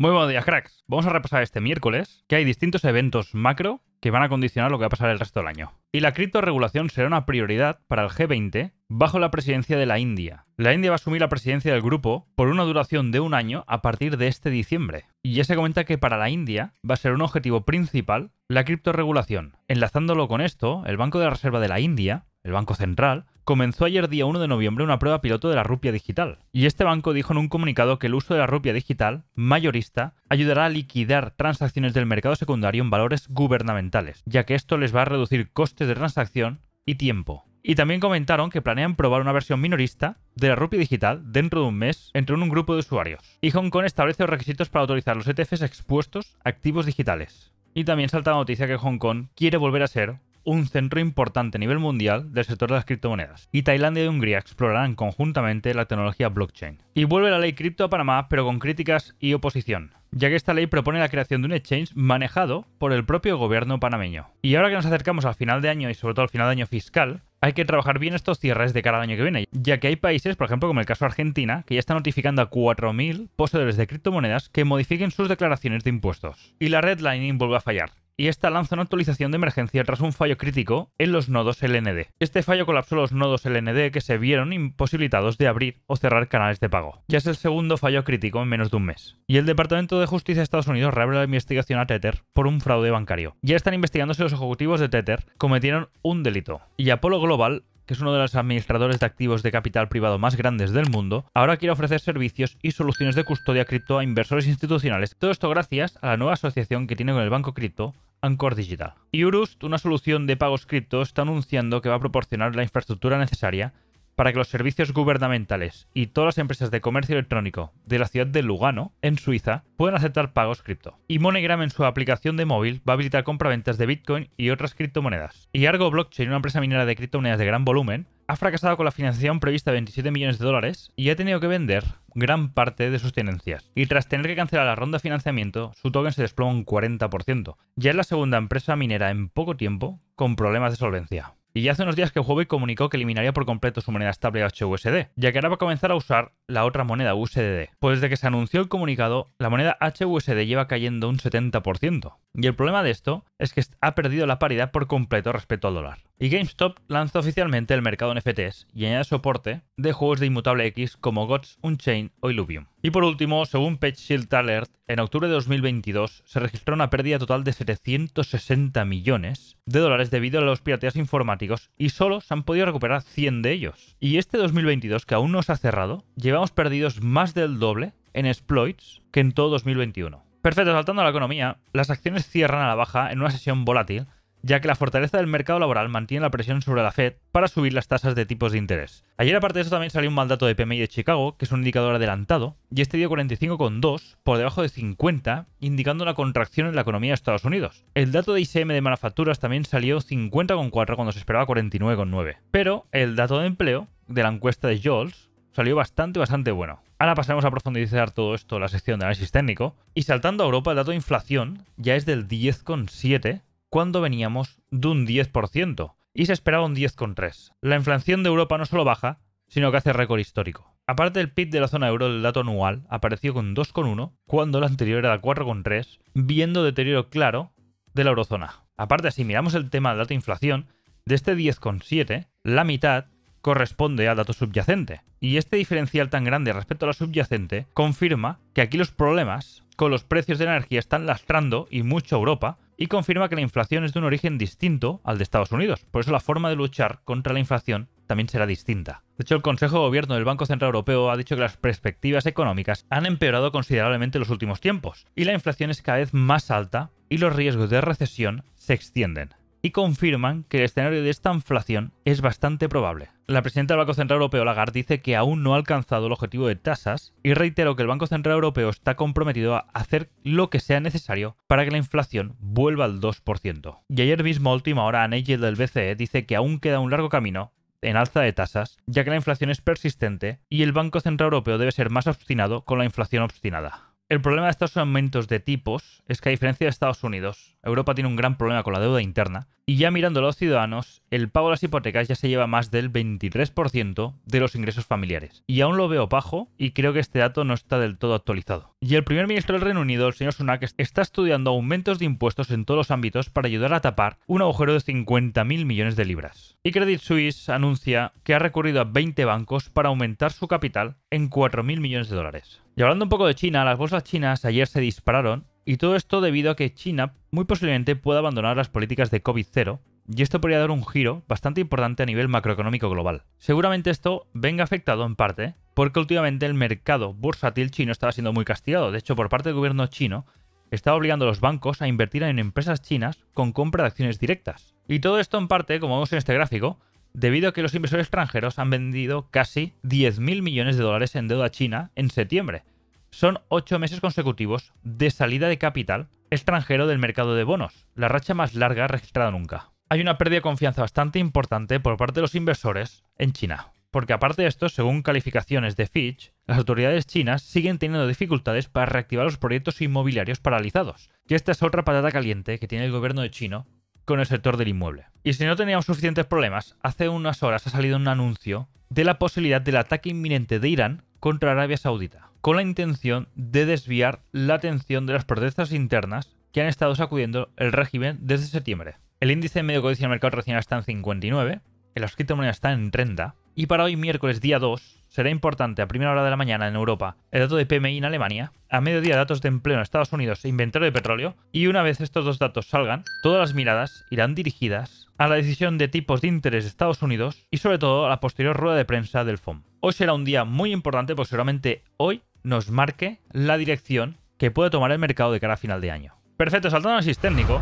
Muy buenos días, cracks. Vamos a repasar este miércoles que hay distintos eventos macro que van a condicionar lo que va a pasar el resto del año. Y la criptoregulación será una prioridad para el G20 bajo la presidencia de la India. La India va a asumir la presidencia del grupo por una duración de un año a partir de este diciembre. Y ya se comenta que para la India va a ser un objetivo principal la criptoregulación. Enlazándolo con esto, el Banco de la Reserva de la India el Banco Central, comenzó ayer día 1 de noviembre una prueba piloto de la rupia digital. Y este banco dijo en un comunicado que el uso de la rupia digital, mayorista, ayudará a liquidar transacciones del mercado secundario en valores gubernamentales, ya que esto les va a reducir costes de transacción y tiempo. Y también comentaron que planean probar una versión minorista de la rupia digital dentro de un mes entre un grupo de usuarios. Y Hong Kong establece los requisitos para autorizar los ETFs expuestos a activos digitales. Y también salta la noticia que Hong Kong quiere volver a ser un centro importante a nivel mundial del sector de las criptomonedas, y Tailandia y Hungría explorarán conjuntamente la tecnología blockchain. Y vuelve la ley cripto a Panamá, pero con críticas y oposición ya que esta ley propone la creación de un exchange manejado por el propio gobierno panameño. Y ahora que nos acercamos al final de año y sobre todo al final de año fiscal, hay que trabajar bien estos cierres de cara al año que viene, ya que hay países, por ejemplo como el caso Argentina, que ya está notificando a 4.000 poseedores de criptomonedas que modifiquen sus declaraciones de impuestos. Y la redlining vuelve a fallar, y esta lanza una actualización de emergencia tras un fallo crítico en los nodos LND. Este fallo colapsó los nodos LND que se vieron imposibilitados de abrir o cerrar canales de pago. Ya es el segundo fallo crítico en menos de un mes. Y el Departamento de Justicia de Estados Unidos reabre la investigación a Tether por un fraude bancario. Ya están investigando si los ejecutivos de Tether cometieron un delito. Y Apollo Global que es uno de los administradores de activos de capital privado más grandes del mundo, ahora quiere ofrecer servicios y soluciones de custodia cripto a inversores institucionales. Todo esto gracias a la nueva asociación que tiene con el Banco Cripto Anchor Digital. Y Urust, una solución de pagos cripto, está anunciando que va a proporcionar la infraestructura necesaria para que los servicios gubernamentales y todas las empresas de comercio electrónico de la ciudad de Lugano, en Suiza, puedan aceptar pagos cripto. Y MoneyGram en su aplicación de móvil va a habilitar compraventas de Bitcoin y otras criptomonedas. Y Argo Blockchain, una empresa minera de criptomonedas de gran volumen, ha fracasado con la financiación prevista de 27 millones de dólares y ha tenido que vender gran parte de sus tenencias. Y tras tener que cancelar la ronda de financiamiento, su token se desploma un 40%. Ya es la segunda empresa minera en poco tiempo con problemas de solvencia y ya hace unos días que Huawei comunicó que eliminaría por completo su moneda estable HUSD, ya que ahora va a comenzar a usar la otra moneda USDD. Pues desde que se anunció el comunicado, la moneda HUSD lleva cayendo un 70%. Y el problema de esto es que ha perdido la paridad por completo respecto al dólar. Y GameStop lanza oficialmente el mercado en FTS y añade soporte de juegos de inmutable X como Gods Unchained o Illuvium. Y por último, según shield Alert, en octubre de 2022 se registró una pérdida total de 760 millones de dólares debido a los pirateos informáticos y solo se han podido recuperar 100 de ellos. Y este 2022, que aún no se ha cerrado, llevamos perdidos más del doble en exploits que en todo 2021. Perfecto, saltando a la economía, las acciones cierran a la baja en una sesión volátil ya que la fortaleza del mercado laboral mantiene la presión sobre la Fed para subir las tasas de tipos de interés. Ayer aparte de eso también salió un mal dato de PMI de Chicago, que es un indicador adelantado, y este dio 45,2 por debajo de 50, indicando una contracción en la economía de Estados Unidos. El dato de ICM de manufacturas también salió 50,4 cuando se esperaba 49,9, pero el dato de empleo de la encuesta de JOLS salió bastante, bastante bueno. Ahora pasaremos a profundizar todo esto en la sección de análisis técnico. Y saltando a Europa, el dato de inflación ya es del 10,7 cuando veníamos de un 10% y se esperaba un 10,3%. La inflación de Europa no solo baja, sino que hace récord histórico. Aparte del PIB de la zona euro, del dato anual apareció con 2,1 cuando la anterior era 4,3, viendo deterioro claro de la eurozona. Aparte, si miramos el tema del dato inflación, de este 10,7, la mitad corresponde al dato subyacente. Y este diferencial tan grande respecto a la subyacente confirma que aquí los problemas con los precios de energía están lastrando y mucho Europa y confirma que la inflación es de un origen distinto al de Estados Unidos. Por eso la forma de luchar contra la inflación también será distinta. De hecho, el Consejo de Gobierno del Banco Central Europeo ha dicho que las perspectivas económicas han empeorado considerablemente en los últimos tiempos y la inflación es cada vez más alta y los riesgos de recesión se extienden y confirman que el escenario de esta inflación es bastante probable. La presidenta del Banco Central Europeo, Lagarde, dice que aún no ha alcanzado el objetivo de tasas y reitero que el Banco Central Europeo está comprometido a hacer lo que sea necesario para que la inflación vuelva al 2%. Y ayer mismo, última hora, Angel del BCE dice que aún queda un largo camino en alza de tasas, ya que la inflación es persistente y el Banco Central Europeo debe ser más obstinado con la inflación obstinada. El problema de estos aumentos de tipos es que a diferencia de Estados Unidos, Europa tiene un gran problema con la deuda interna y ya mirando a los ciudadanos, el pago de las hipotecas ya se lleva más del 23% de los ingresos familiares. Y aún lo veo bajo y creo que este dato no está del todo actualizado. Y el primer ministro del Reino Unido, el señor Sunak, está estudiando aumentos de impuestos en todos los ámbitos para ayudar a tapar un agujero de 50.000 millones de libras. Y Credit Suisse anuncia que ha recurrido a 20 bancos para aumentar su capital en 4.000 millones de dólares. Y hablando un poco de China, las bolsas chinas ayer se dispararon y todo esto debido a que China muy posiblemente pueda abandonar las políticas de COVID-0 y esto podría dar un giro bastante importante a nivel macroeconómico global. Seguramente esto venga afectado en parte porque últimamente el mercado bursátil chino estaba siendo muy castigado. De hecho, por parte del gobierno chino estaba obligando a los bancos a invertir en empresas chinas con compra de acciones directas. Y todo esto en parte, como vemos en este gráfico, debido a que los inversores extranjeros han vendido casi 10.000 millones de dólares en deuda china en septiembre. Son ocho meses consecutivos de salida de capital extranjero del mercado de bonos, la racha más larga registrada nunca. Hay una pérdida de confianza bastante importante por parte de los inversores en China, porque aparte de esto, según calificaciones de Fitch, las autoridades chinas siguen teniendo dificultades para reactivar los proyectos inmobiliarios paralizados. Y esta es otra patata caliente que tiene el gobierno de Chino con el sector del inmueble. Y si no teníamos suficientes problemas, hace unas horas ha salido un anuncio de la posibilidad del ataque inminente de Irán contra Arabia Saudita, con la intención de desviar la atención de las protestas internas que han estado sacudiendo el régimen desde septiembre. El índice medio codicia del mercado recién está en 59, el las criptomonedas está en 30, y para hoy miércoles día 2 será importante a primera hora de la mañana en Europa el dato de PMI en Alemania, a mediodía datos de empleo en Estados Unidos e inventario de petróleo, y una vez estos dos datos salgan, todas las miradas irán dirigidas a la decisión de tipos de interés de Estados Unidos y sobre todo a la posterior rueda de prensa del FOM. Hoy será un día muy importante porque seguramente hoy nos marque la dirección que puede tomar el mercado de cara a final de año. Perfecto, saltando análisis técnico.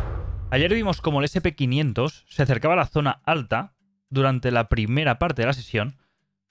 Ayer vimos como el SP500 se acercaba a la zona alta durante la primera parte de la sesión,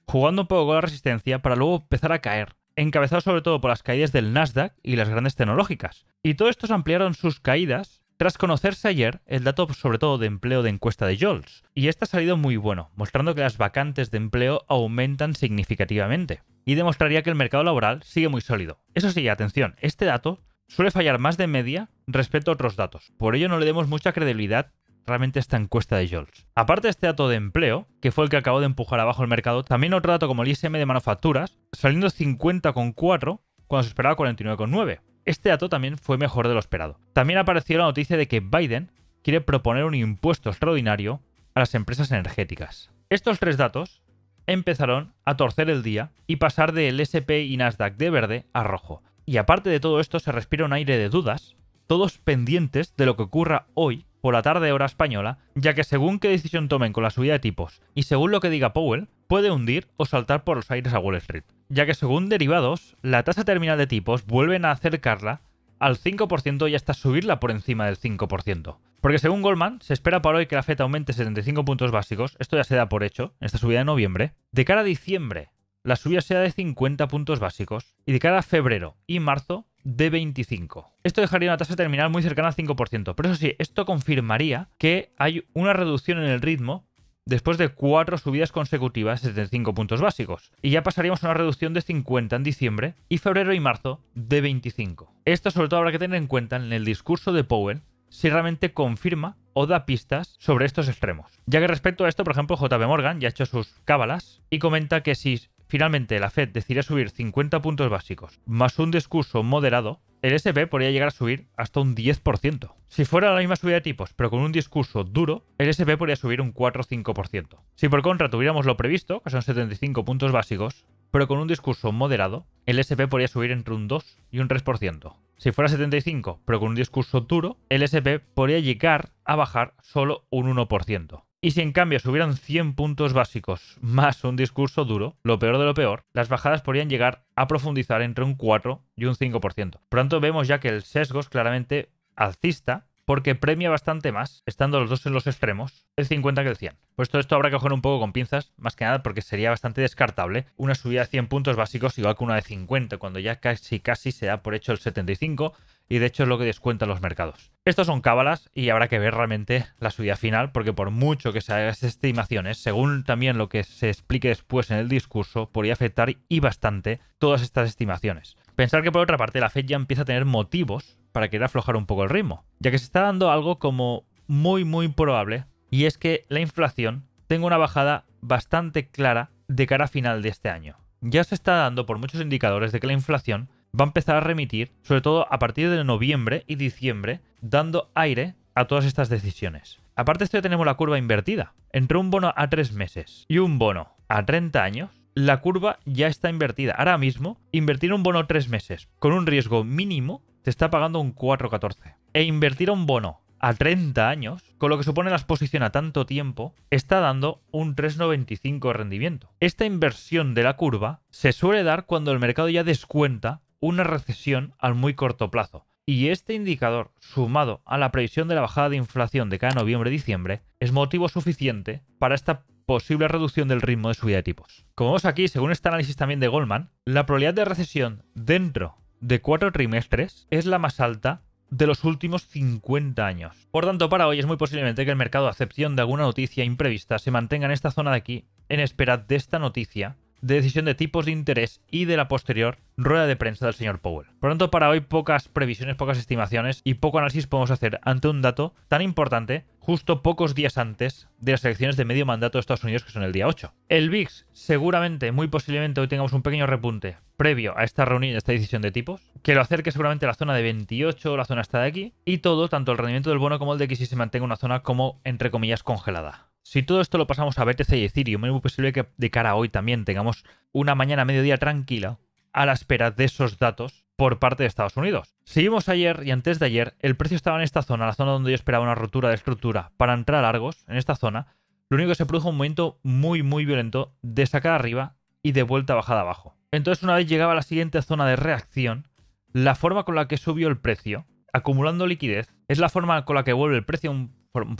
jugando un poco con la resistencia para luego empezar a caer, encabezado sobre todo por las caídas del Nasdaq y las grandes tecnológicas. Y todos estos ampliaron sus caídas tras conocerse ayer el dato sobre todo de empleo de encuesta de JOLTS, y este ha salido muy bueno, mostrando que las vacantes de empleo aumentan significativamente, y demostraría que el mercado laboral sigue muy sólido. Eso sí, atención, este dato suele fallar más de media respecto a otros datos, por ello no le demos mucha credibilidad realmente esta encuesta de Jolts. Aparte de este dato de empleo, que fue el que acabó de empujar abajo el mercado, también otro dato como el ISM de manufacturas, saliendo 50,4 cuando se esperaba 49,9. Este dato también fue mejor de lo esperado. También apareció la noticia de que Biden quiere proponer un impuesto extraordinario a las empresas energéticas. Estos tres datos empezaron a torcer el día y pasar del SP y Nasdaq de verde a rojo. Y aparte de todo esto se respira un aire de dudas, todos pendientes de lo que ocurra hoy por la tarde hora española, ya que según qué decisión tomen con la subida de tipos y según lo que diga Powell, puede hundir o saltar por los aires a Wall Street, ya que según derivados, la tasa terminal de tipos vuelven a acercarla al 5% y hasta subirla por encima del 5%. Porque según Goldman, se espera para hoy que la FED aumente 75 puntos básicos, esto ya se da por hecho, en esta subida de noviembre. De cara a diciembre, la subida sea de 50 puntos básicos y de cara a febrero y marzo, de 25. Esto dejaría una tasa terminal muy cercana al 5%, pero eso sí, esto confirmaría que hay una reducción en el ritmo después de cuatro subidas consecutivas de 5 puntos básicos. Y ya pasaríamos a una reducción de 50 en diciembre y febrero y marzo de 25. Esto sobre todo habrá que tener en cuenta en el discurso de Powell si realmente confirma o da pistas sobre estos extremos. Ya que respecto a esto, por ejemplo, JP Morgan ya ha hecho sus cábalas y comenta que si Finalmente, la Fed decidió subir 50 puntos básicos, más un discurso moderado, el SP podría llegar a subir hasta un 10%. Si fuera la misma subida de tipos, pero con un discurso duro, el SP podría subir un 4-5%. Si por contra tuviéramos lo previsto, que son 75 puntos básicos, pero con un discurso moderado, el SP podría subir entre un 2 y un 3%. Si fuera 75, pero con un discurso duro, el SP podría llegar a bajar solo un 1%. Y si en cambio subieran 100 puntos básicos más un discurso duro, lo peor de lo peor, las bajadas podrían llegar a profundizar entre un 4 y un 5%. Pronto vemos ya que el sesgo es claramente alcista porque premia bastante más, estando los dos en los extremos, el 50 que el 100. Pues esto habrá que coger un poco con pinzas, más que nada porque sería bastante descartable una subida de 100 puntos básicos igual que una de 50, cuando ya casi casi se da por hecho el 75 y de hecho es lo que descuentan los mercados. Estos son cábalas y habrá que ver realmente la subida final, porque por mucho que se hagan estimaciones, según también lo que se explique después en el discurso, podría afectar y bastante todas estas estimaciones. Pensar que por otra parte la Fed ya empieza a tener motivos para querer aflojar un poco el ritmo, ya que se está dando algo como muy muy probable, y es que la inflación tenga una bajada bastante clara de cara a final de este año. Ya se está dando por muchos indicadores de que la inflación va a empezar a remitir, sobre todo a partir de noviembre y diciembre, dando aire a todas estas decisiones. Aparte esto ya tenemos la curva invertida. Entre un bono a tres meses y un bono a 30 años, la curva ya está invertida. Ahora mismo, invertir un bono tres meses con un riesgo mínimo te está pagando un 4,14. E invertir un bono a 30 años, con lo que supone la exposición a tanto tiempo, está dando un 3,95 de rendimiento. Esta inversión de la curva se suele dar cuando el mercado ya descuenta una recesión al muy corto plazo. Y este indicador, sumado a la previsión de la bajada de inflación de cada noviembre-diciembre, es motivo suficiente para esta posible reducción del ritmo de subida de tipos. Como vemos aquí, según este análisis también de Goldman, la probabilidad de recesión dentro de cuatro trimestres es la más alta de los últimos 50 años. Por tanto, para hoy es muy posiblemente que el mercado, a excepción de alguna noticia imprevista, se mantenga en esta zona de aquí en espera de esta noticia de decisión de tipos de interés y de la posterior rueda de prensa del señor Powell. Por lo tanto, para hoy pocas previsiones, pocas estimaciones y poco análisis podemos hacer ante un dato tan importante justo pocos días antes de las elecciones de medio mandato de Estados Unidos, que son el día 8. El VIX, seguramente, muy posiblemente hoy tengamos un pequeño repunte previo a esta reunión, a esta decisión de tipos, que lo acerque seguramente a la zona de 28, la zona está de aquí, y todo, tanto el rendimiento del bono como el de que si se mantenga una zona como, entre comillas, congelada. Si todo esto lo pasamos a BTC y Ethereum, es muy posible que de cara a hoy también tengamos una mañana, mediodía tranquila a la espera de esos datos por parte de Estados Unidos. Si ayer y antes de ayer, el precio estaba en esta zona, la zona donde yo esperaba una rotura de estructura para entrar a largos, en esta zona, lo único que se produjo un movimiento muy, muy violento de sacada arriba y de vuelta bajada abajo. Entonces, una vez llegaba a la siguiente zona de reacción, la forma con la que subió el precio, acumulando liquidez, es la forma con la que vuelve el precio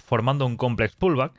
formando un complex pullback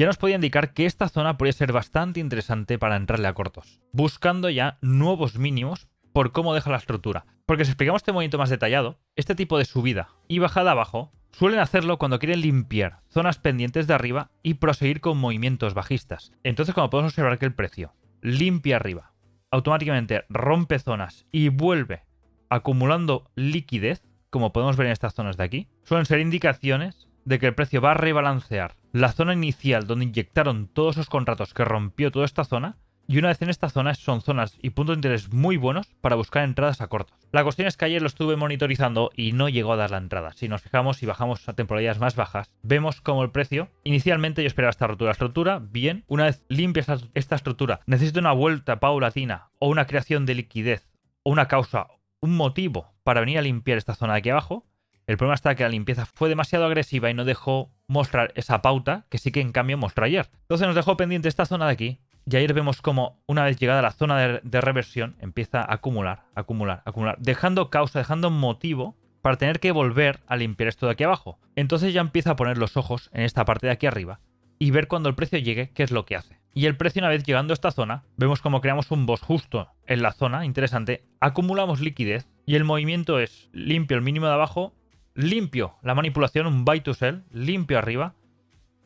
ya nos podía indicar que esta zona podría ser bastante interesante para entrarle a cortos, buscando ya nuevos mínimos por cómo deja la estructura. Porque si explicamos este movimiento más detallado, este tipo de subida y bajada abajo suelen hacerlo cuando quieren limpiar zonas pendientes de arriba y proseguir con movimientos bajistas. Entonces, como podemos observar que el precio limpia arriba, automáticamente rompe zonas y vuelve acumulando liquidez, como podemos ver en estas zonas de aquí, suelen ser indicaciones de que el precio va a rebalancear la zona inicial donde inyectaron todos esos contratos que rompió toda esta zona, y una vez en esta zona son zonas y puntos de interés muy buenos para buscar entradas a cortos. La cuestión es que ayer lo estuve monitorizando y no llegó a dar la entrada. Si nos fijamos y bajamos a temporalidades más bajas, vemos como el precio, inicialmente yo esperaba esta rotura, estructura, bien, una vez limpia esta, estructura, necesita una vuelta paulatina o una creación de liquidez o una causa, un motivo para venir a limpiar esta zona de aquí abajo, el problema está que la limpieza fue demasiado agresiva y no dejó mostrar esa pauta que sí que en cambio mostró ayer. Entonces nos dejó pendiente esta zona de aquí y ayer vemos como una vez llegada a la zona de, reversión empieza a acumular, acumular, acumular, dejando causa, dejando motivo para tener que volver a limpiar esto de aquí abajo. Entonces ya empieza a poner los ojos en esta parte de aquí arriba y ver cuando el precio llegue qué es lo que hace. Y el precio una vez llegando a esta zona, vemos como creamos un boss justo en la zona, interesante, acumulamos liquidez y el movimiento es limpio el mínimo de abajo limpio la manipulación, un buy to sell, limpio arriba,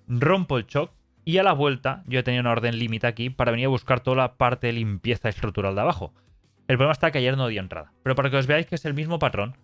rompo el shock y a la vuelta yo he tenido una orden límite aquí para venir a buscar toda la parte de limpieza estructural de abajo. El problema está que ayer no dio entrada, pero para que os veáis que es el mismo patrón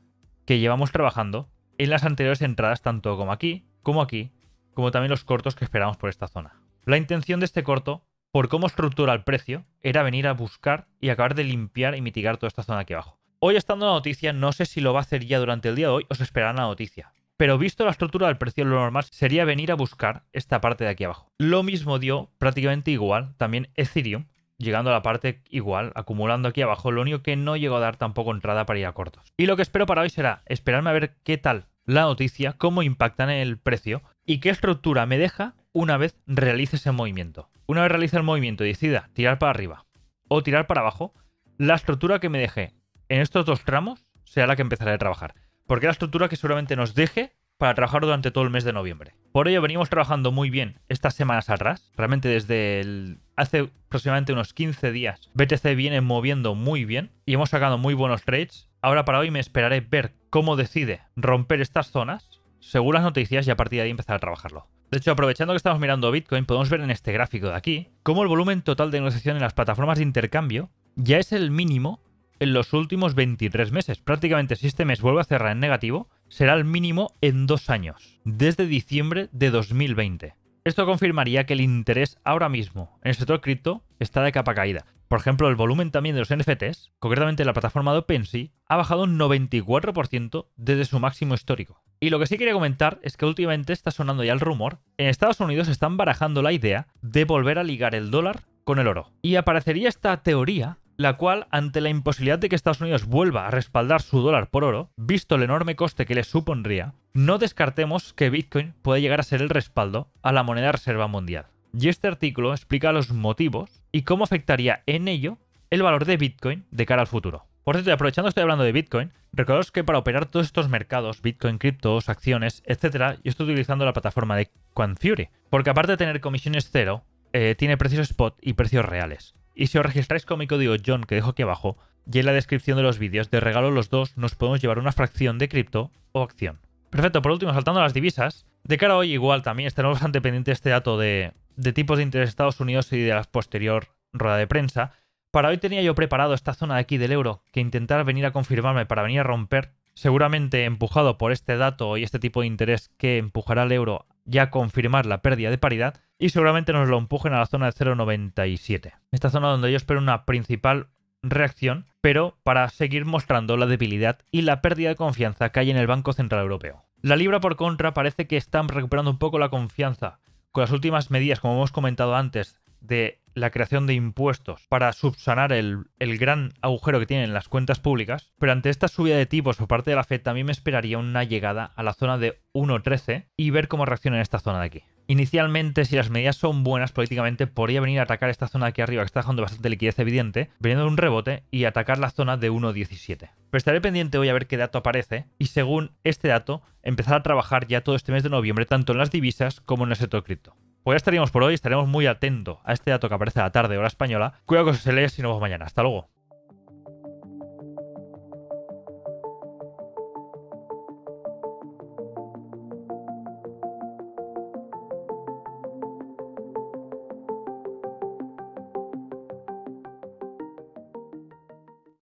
que llevamos trabajando en las anteriores entradas, tanto como aquí, como aquí, como también los cortos que esperamos por esta zona. La intención de este corto, por cómo estructura el precio, era venir a buscar y acabar de limpiar y mitigar toda esta zona aquí abajo. Hoy estando la noticia, no sé si lo va a hacer ya durante el día de hoy, os esperará la noticia. Pero visto la estructura del precio, lo normal sería venir a buscar esta parte de aquí abajo. Lo mismo dio prácticamente igual también Ethereum, llegando a la parte igual, acumulando aquí abajo, lo único que no llegó a dar tampoco entrada para ir a cortos. Y lo que espero para hoy será esperarme a ver qué tal la noticia, cómo impactan el precio y qué estructura me deja una vez realice ese movimiento. Una vez realice el movimiento y decida tirar para arriba o tirar para abajo, la estructura que me deje en estos dos tramos será la que empezaré a trabajar, porque es la estructura que seguramente nos deje para trabajar durante todo el mes de noviembre. Por ello venimos trabajando muy bien estas semanas atrás, realmente desde el, hace aproximadamente unos 15 días BTC viene moviendo muy bien y hemos sacado muy buenos trades. Ahora para hoy me esperaré ver cómo decide romper estas zonas, según las noticias y a partir de ahí empezar a trabajarlo. De hecho, aprovechando que estamos mirando Bitcoin, podemos ver en este gráfico de aquí cómo el volumen total de negociación en las plataformas de intercambio ya es el mínimo en los últimos 23 meses. Prácticamente si este mes vuelve a cerrar en negativo, será el mínimo en dos años, desde diciembre de 2020. Esto confirmaría que el interés ahora mismo en el sector cripto está de capa caída. Por ejemplo, el volumen también de los NFTs, concretamente la plataforma de OpenSea, ha bajado un 94% desde su máximo histórico. Y lo que sí quería comentar es que últimamente está sonando ya el rumor, en Estados Unidos están barajando la idea de volver a ligar el dólar con el oro. Y aparecería esta teoría la cual, ante la imposibilidad de que Estados Unidos vuelva a respaldar su dólar por oro, visto el enorme coste que le supondría, no descartemos que Bitcoin puede llegar a ser el respaldo a la moneda reserva mundial. Y este artículo explica los motivos y cómo afectaría en ello el valor de Bitcoin de cara al futuro. Por cierto, aprovechando estoy hablando de Bitcoin, recordaros que para operar todos estos mercados, Bitcoin, criptos, acciones, etc., yo estoy utilizando la plataforma de QuantFury, porque aparte de tener comisiones cero, eh, tiene precios spot y precios reales. Y si os registráis con mi código John que dejo aquí abajo y en la descripción de los vídeos de regalo los dos, nos podemos llevar una fracción de cripto o acción. Perfecto, por último, saltando a las divisas, de cara a hoy igual también estaremos bastante de este dato de, de tipos de interés de Estados Unidos y de la posterior rueda de prensa. Para hoy tenía yo preparado esta zona de aquí del euro, que intentar venir a confirmarme para venir a romper seguramente empujado por este dato y este tipo de interés que empujará al euro ya a confirmar la pérdida de paridad y seguramente nos lo empujen a la zona de 0,97. Esta zona donde yo espero una principal reacción, pero para seguir mostrando la debilidad y la pérdida de confianza que hay en el Banco Central Europeo. La libra por contra parece que están recuperando un poco la confianza. Con las últimas medidas, como hemos comentado antes, de la creación de impuestos para subsanar el, gran agujero que tienen las cuentas públicas, pero ante esta subida de tipos por parte de la Fed también me esperaría una llegada a la zona de 1.13 y ver cómo reacciona en esta zona de aquí. Inicialmente, si las medidas son buenas políticamente, podría venir a atacar esta zona de aquí arriba, que está dejando bastante liquidez evidente, veniendo de un rebote y atacar la zona de 1.17. Pero estaré pendiente hoy a ver qué dato aparece y según este dato, empezar a trabajar ya todo este mes de noviembre, tanto en las divisas como en el sector cripto. Pues ya estaríamos por hoy, estaremos muy atentos a este dato que aparece a la tarde, hora española. Cuidado que se lee si nos vos mañana. Hasta luego.